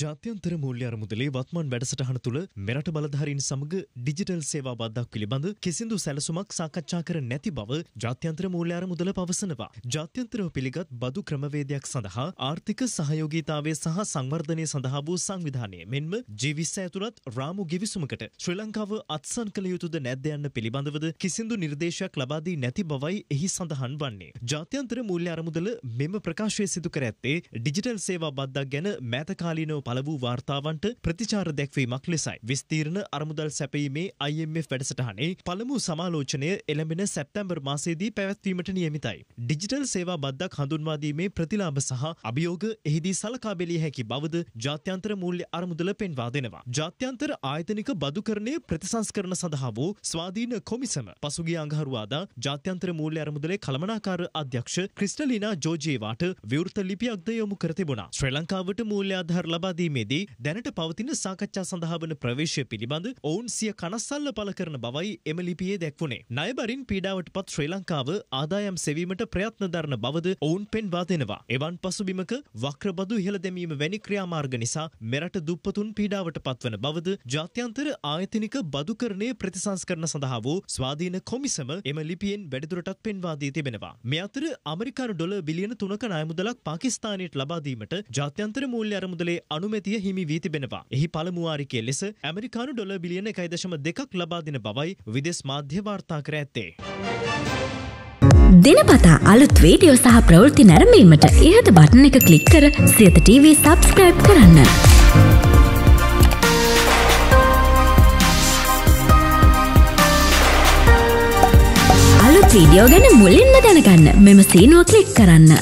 ජාත්‍යන්තර මූල්‍ය අරමුදලේ වත්මන් වැඩසටහන තුළ මෙරට බලධාරීන් සමග ඩිජිටල් සේවා බද්දක් පිළිබඳ කිසිදු සැලසුමක් සාකච්ඡා කර නැති බව ජාත්‍යන්තර මූල්‍ය අරමුදල පවසනවා. ජාත්‍යන්තරව පිළිගත් බදු ක්‍රමවේදයක් සඳහා ආර්ථික සහයෝගීතාවය සහ සංවර්ධනය සඳහා වූ සංවිධානය මෙන්ම ජීවිස්ස ඇතුළත් රාමු ගිවිසුමකට ශ්‍රී ලංකාව අත්සන් කළ යුතුද නැද්ද යන්න පිළිබඳවද කිසිදු නිර්දේශයක් ලබා දී නැති බවයි එහි සඳහන් වන්නේ. ජාත්‍යන්තර මූල්‍ය අරමුදල මෙම ප්‍රකාශය සිදු කර ඇත්තේ ඩිජිටල් සේවා බද්දක් ගැන මෑතකාලීන අනුගමනව පළ වූ වාර්තාවන්ට ප්‍රතිචාර දැක්වීමක් ලෙසයි. විස්තීර්ණ අරමුදල් සැපීමේ IMF වැඩසටහනේ පළමු සමාලෝචනය එළඹෙන සැප්තැම්බර් මාසයේදී පැවැත්වීමට නියමිතයි. ඩිජිටල් සේවා බද්දක් හඳුන්වා දීමේ ප්‍රතිලාභ සහ අභියෝග එහිදී සලකා බැලිය හැකි බවද ජාත්‍යන්තර මූල්‍ය අරමුදල පෙන්වා දෙනවා. ජාත්‍යන්තර ආයතනික බදුකරණය ප්‍රතිසංස්කරණ සඳහා වූ ස්වාධීන කොමිසම පසුගිය අඟහරුවාදා ජාත්‍යන්තර මූල්‍ය අරමුදලේ කළමනාකාර අධ්‍යක්ෂ ක්‍රිස්ටලිනා ජෝජේවාට විවෘත ලිපියක්ද යොමු කර තිබුණා. ශ්‍රී ලංකාවට මූල්‍ය ආධාර ලබා ලබාදීමේදී දැනට පවතින සාකච්ඡා සඳහා වන ප්‍රවේශය පිළිබඳ ඔවුන් සිය කනස්සල්ල පළ කරන බවයි එම ලිපියේ දැක්වුණේ. ණයබරින් පීඩාවට පත් ශ්‍රී ලංකාව ආදායම් සෙවීමට ප්‍රයත්න දරන බවද ඔවුන් පෙන්වා දෙනවා. එවන් පසුබිමක වක්‍රබදු ඉහළ දැමීම වැනි ක්‍රියාමාර්ග නිසා මෙරට දුප්පතුන් පීඩාවට පත්වන බවද ජාත්‍යන්තර ආයතනික බදුකරණය ප්‍රතිසංස්කරන සඳහා වූ ස්වාධීන කොමිසම එම ලිපියෙන් වැඩිදුරටත් පෙන්වා දී තිබෙනවා. මේ අතර ඇමරිකානු ඩොලර් බිලියන 3ක ණය මුදලක් පාකිස්තානයට ලබා දීමට ජාත්‍යන්තර මූල්‍ය අරමුදලේ අනුමැතිය හිමි වී තිබෙනවා. එහි පළමුවාරිකය ලෙස ඇමරිකානු ඩොල බිලියන එකයි දශම දෙකක් ලබා දෙන බවයි විදෙස් මාධ්‍ය වාර්තා කර ඇත්තේ. දෙනපතා අලුත් වීඩියෝ සහ ප්‍රවෘති නැරඹීමට ඉහත බටන එක ක්ලික් කර සියත TV සබස්ක්‍රයිබ් කරන්න. අලුත් වීඩියෝ ගැන මුලින්ම දැනගන්න මෙම සීනුව ක්ලික් කරන්න.